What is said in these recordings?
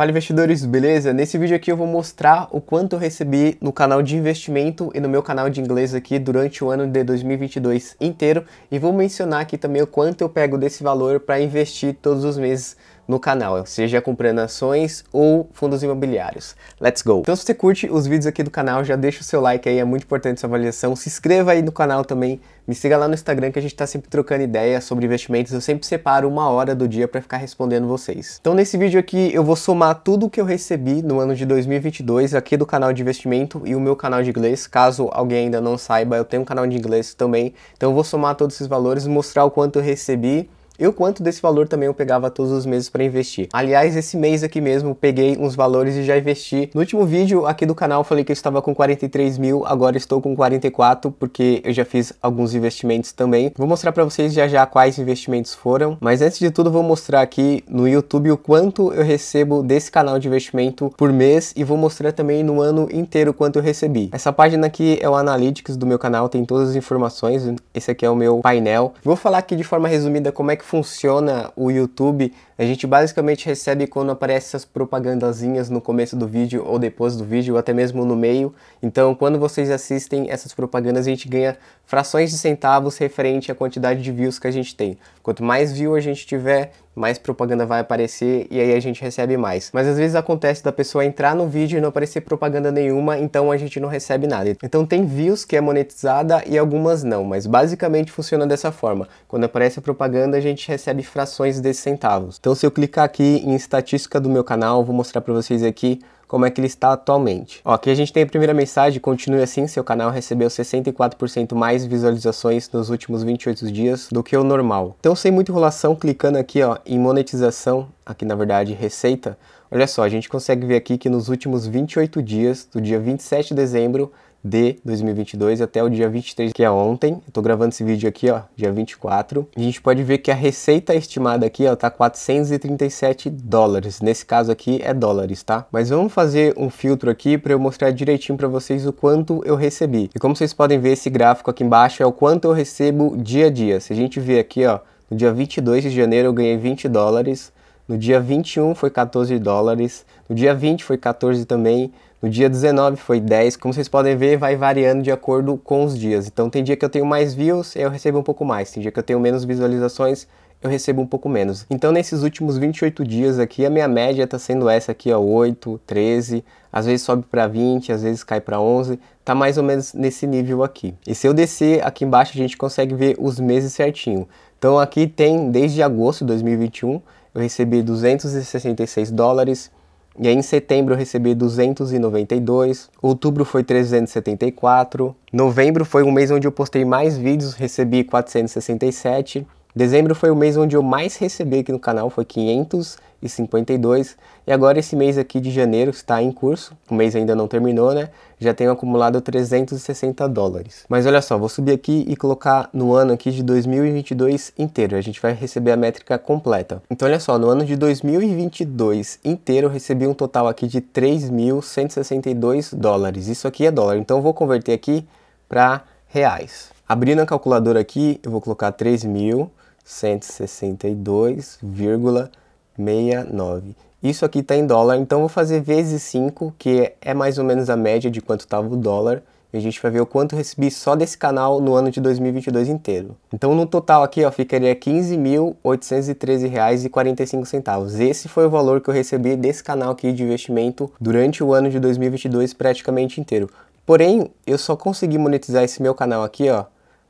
Fala investidores, beleza? Nesse vídeo aqui eu vou mostrar o quanto eu recebi no canal de investimento e no meu canal de inglês aqui durante o ano de 2022 inteiro e vou mencionar aqui também o quanto eu pego desse valor para investir todos os meses no canal, seja comprando ações ou fundos imobiliários. Let's go! Então se você curte os vídeos aqui do canal, já deixa o seu like aí, é muito importante sua avaliação. Se inscreva aí no canal também, me siga lá no Instagram que a gente tá sempre trocando ideias sobre investimentos. Eu sempre separo uma hora do dia para ficar respondendo vocês. Então nesse vídeo aqui eu vou somar tudo o que eu recebi no ano de 2022 aqui do canal de investimento e o meu canal de inglês. Caso alguém ainda não saiba, eu tenho um canal de inglês também. Então eu vou somar todos esses valores, mostrar o quanto eu recebi eu quanto desse valor também eu pegava todos os meses para investir. Aliás, esse mês aqui mesmo peguei uns valores e já investi. No último vídeo aqui do canal falei que eu estava com 43 mil, agora estou com 44 porque eu já fiz alguns investimentos também. Vou mostrar para vocês já já quais investimentos foram, mas antes de tudo vou mostrar aqui no YouTube o quanto eu recebo desse canal de investimento por mês e vou mostrar também no ano inteiro quanto eu recebi. Essa página aqui é o Analytics do meu canal, tem todas as informações, esse aqui é o meu painel. Vou falar aqui de forma resumida como é que funciona o YouTube, a gente basicamente recebe quando aparecem essas propagandazinhas no começo do vídeo ou depois do vídeo, ou até mesmo no meio. Então, quando vocês assistem essas propagandas, a gente ganha frações de centavos referente à quantidade de views que a gente tem. Quanto mais view a gente tiver, mais propaganda vai aparecer e aí a gente recebe mais. Mas às vezes acontece da pessoa entrar no vídeo e não aparecer propaganda nenhuma, então a gente não recebe nada. Então tem views que é monetizada e algumas não, mas basicamente funciona dessa forma. Quando aparece a propaganda, a gente recebe frações desses centavos. Então se eu clicar aqui em estatística do meu canal, vou mostrar para vocês aqui como é que ele está atualmente. Ó, aqui a gente tem a primeira mensagem, continue assim, seu canal recebeu 64% mais visualizações nos últimos 28 dias do que o normal. Então sem muita enrolação, clicando aqui ó, em monetização, aqui na verdade receita, olha só, a gente consegue ver aqui que nos últimos 28 dias, do dia 27 de dezembro de 2022 até o dia 23, que é ontem. Estou gravando esse vídeo aqui, ó, dia 24. A gente pode ver que a receita estimada aqui, ó, tá 437 dólares. Nesse caso aqui é dólares, tá? Mas vamos fazer um filtro aqui para eu mostrar direitinho para vocês o quanto eu recebi. E como vocês podem ver, esse gráfico aqui embaixo é o quanto eu recebo dia a dia. Se a gente ver aqui, ó, no dia 22 de janeiro eu ganhei 20 dólares. No dia 21 foi 14 dólares. No dia 20 foi 14 também. No dia 19 foi 10. Como vocês podem ver, vai variando de acordo com os dias. Então tem dia que eu tenho mais views, eu recebo um pouco mais. Tem dia que eu tenho menos visualizações, eu recebo um pouco menos. Então nesses últimos 28 dias aqui, a minha média está sendo essa aqui, ó, 8, 13, às vezes sobe para 20, às vezes cai para 11, tá mais ou menos nesse nível aqui. E se eu descer aqui embaixo, a gente consegue ver os meses certinho. Então aqui tem desde agosto de 2021, eu recebi 266 dólares, e aí em setembro eu recebi 292, outubro foi 374, novembro foi um mês onde eu postei mais vídeos, recebi 467 Dezembro foi o mês onde eu mais recebi aqui no canal, foi 552, e agora esse mês aqui de janeiro está em curso, o mês ainda não terminou, né? Já tenho acumulado 360 dólares. Mas olha só, vou subir aqui e colocar no ano aqui de 2022 inteiro, a gente vai receber a métrica completa. Então olha só, no ano de 2022 inteiro eu recebi um total aqui de 3.162 dólares, isso aqui é dólar, então vou converter aqui para reais. Abrindo a calculadora aqui, eu vou colocar 3.000 162,69. Isso aqui está em dólar, então vou fazer vezes 5, que é mais ou menos a média de quanto estava o dólar. E a gente vai ver o quanto recebi só desse canal no ano de 2022 inteiro. Então no total aqui ó, ficaria R$15.813,45. Esse foi o valor que eu recebi desse canal aqui de investimento durante o ano de 2022 praticamente inteiro. Porém, eu só consegui monetizar esse meu canal aqui ó,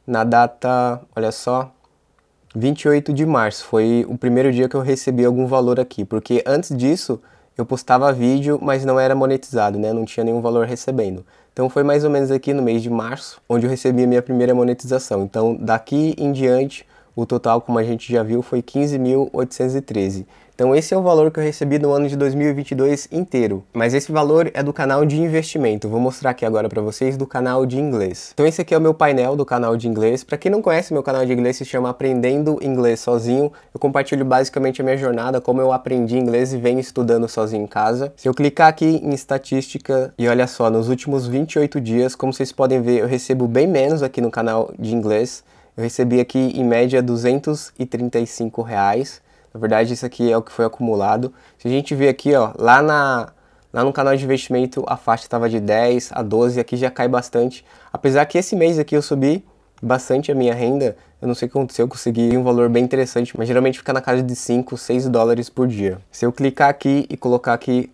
na data, olha só, 28 de março foi o primeiro dia que eu recebi algum valor aqui, porque antes disso eu postava vídeo, mas não era monetizado, né? Não tinha nenhum valor recebendo. Então foi mais ou menos aqui no mês de março, onde eu recebi a minha primeira monetização. Então daqui em diante, o total, como a gente já viu, foi 15.813. Então esse é o valor que eu recebi no ano de 2022 inteiro. Mas esse valor é do canal de investimento. Vou mostrar aqui agora para vocês do canal de inglês. Então esse aqui é o meu painel do canal de inglês. Para quem não conhece, meu canal de inglês se chama Aprendendo Inglês Sozinho. Eu compartilho basicamente a minha jornada, como eu aprendi inglês e venho estudando sozinho em casa. Se eu clicar aqui em estatística e olha só, nos últimos 28 dias, como vocês podem ver, eu recebo bem menos aqui no canal de inglês. Eu recebi aqui em média 235 reais na verdade, isso aqui é o que foi acumulado. Se a gente ver aqui, ó, lá, na, lá no canal de investimento a faixa estava de 10 a 12, aqui já cai bastante. Apesar que esse mês aqui eu subi bastante a minha renda, eu não sei o que aconteceu, eu consegui um valor bem interessante, mas geralmente fica na casa de 5, 6 dólares por dia. Se eu clicar aqui e colocar aqui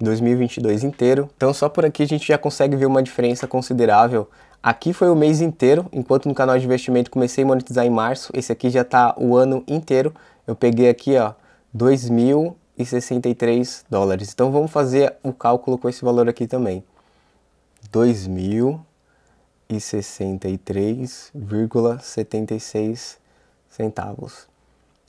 2022 inteiro. Então só por aqui a gente já consegue ver uma diferença considerável Aqui foi o mês inteiro, enquanto no canal de investimento comecei a monetizar em março, esse aqui já está o ano inteiro. Eu peguei aqui, ó, 2.063 dólares. Então vamos fazer o um cálculo com esse valor aqui também. 2.063,76 centavos.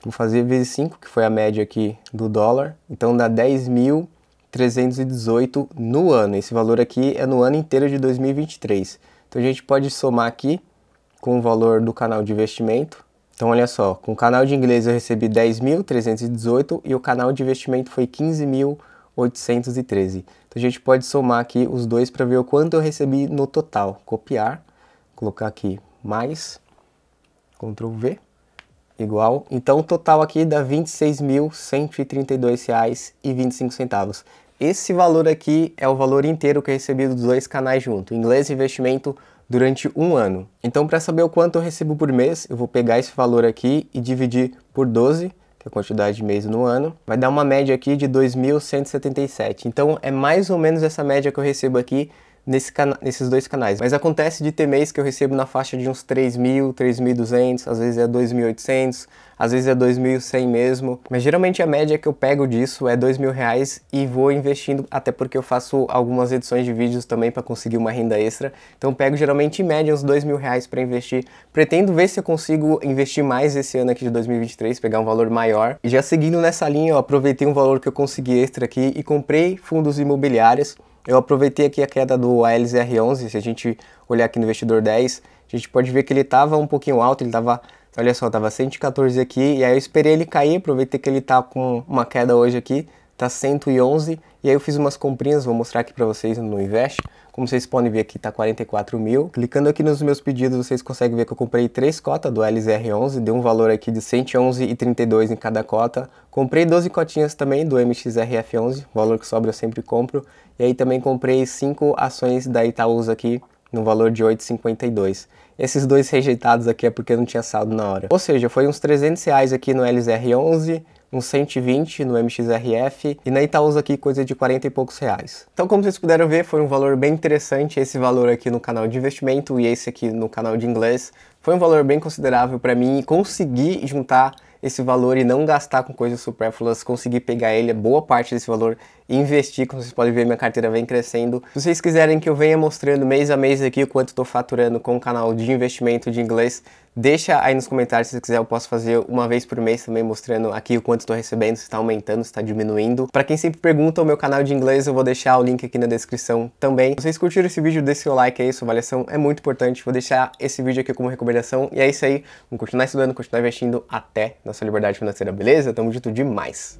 Vou fazer vezes 5, que foi a média aqui do dólar. Então dá 10.318 no ano. Esse valor aqui é no ano inteiro de 2023. Então a gente pode somar aqui com o valor do canal de investimento. Então olha só, com o canal de inglês eu recebi 10.318 e o canal de investimento foi 15.813. Então a gente pode somar aqui os dois para ver o quanto eu recebi no total. Copiar, colocar aqui mais, Ctrl V, igual. Então o total aqui dá R$ 26.132,25. Esse valor aqui é o valor inteiro que eu recebi dos dois canais junto, inglês e investimento, durante um ano. Então, para saber o quanto eu recebo por mês, eu vou pegar esse valor aqui e dividir por 12, que é a quantidade de mês no ano. Vai dar uma média aqui de 2.177. Então, é mais ou menos essa média que eu recebo aqui nesse nesses dois canais. Mas acontece de ter mês que eu recebo na faixa de uns 3.000, 3.200, às vezes é 2.800, às vezes é 2.100 mesmo. Mas geralmente a média que eu pego disso é 2.000 reais e vou investindo, até porque eu faço algumas edições de vídeos também para conseguir uma renda extra. Então pego geralmente em média uns 2.000 reais para investir. Pretendo ver se eu consigo investir mais esse ano aqui de 2023, pegar um valor maior. E já seguindo nessa linha, eu aproveitei um valor que eu consegui extra aqui e comprei fundos imobiliários. Eu aproveitei aqui a queda do ALZR11, se a gente olhar aqui no investidor 10, a gente pode ver que ele estava um pouquinho alto, ele estava, olha só, estava 114 aqui, e aí eu esperei ele cair, aproveitei que ele está com uma queda hoje aqui, está 111, e aí eu fiz umas comprinhas, vou mostrar aqui para vocês no Invest. Como vocês podem ver aqui, tá 44 mil. Clicando aqui nos meus pedidos, vocês conseguem ver que eu comprei três cotas do LZR11, deu um valor aqui de 111,32 em cada cota. Comprei 12 cotinhas também do MXRF11, valor que sobra eu sempre compro. E aí também comprei cinco ações da Itaúsa aqui, no valor de 8,52. Esses dois rejeitados aqui é porque não tinha saldo na hora. Ou seja, foi uns 300 reais aqui no LZR11 uns 120 no MXRF e na Itaúsa tá aqui coisa de 40 e poucos reais. Então como vocês puderam ver, foi um valor bem interessante esse valor aqui no canal de investimento e esse aqui no canal de inglês. Foi um valor bem considerável para mim e consegui juntar esse valor e não gastar com coisas supérfluas, Consegui pegar ele, boa parte desse valor investir, como vocês podem ver, minha carteira vem crescendo. Se vocês quiserem que eu venha mostrando mês a mês aqui o quanto estou faturando com o canal de investimento de inglês, deixa aí nos comentários se você quiser, eu posso fazer uma vez por mês também mostrando aqui o quanto estou recebendo, se está aumentando, se está diminuindo. Para quem sempre pergunta o meu canal de inglês, eu vou deixar o link aqui na descrição também. Se vocês curtiram esse vídeo, deixe seu like aí, sua avaliação é muito importante. Vou deixar esse vídeo aqui como recomendação. E é isso aí, vamos continuar estudando, continuar investindo até nossa liberdade financeira, beleza? Tamo junto demais!